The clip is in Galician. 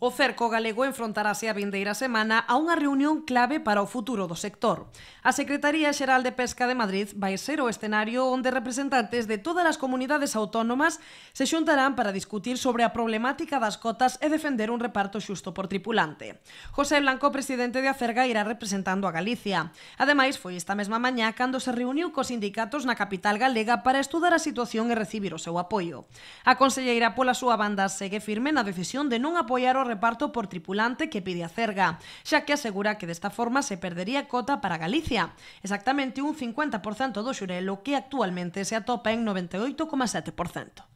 O Cerco Galego enfrontarase a vindeira semana a unha reunión clave para o futuro do sector. A Secretaría Xeral de Pesca de Madrid vai ser o escenario onde representantes de todas as comunidades autónomas se xuntarán para discutir sobre a problemática das cotas e defender un reparto xusto por tripulante. José Blanco, presidente de Acerga, irá representando a Galicia. Ademais, foi esta mesma mañá cando se reuniu cos sindicatos na capital galega para estudar a situación e recibir o seu apoio. A conselleira pola súa banda segue firme na decisión de non apoiar o reparto por tripulante que pide a Cerga, xa que asegura que desta forma se perdería cota para Galicia, exactamente un 50% do xurelo que actualmente se atopa en 98,7%.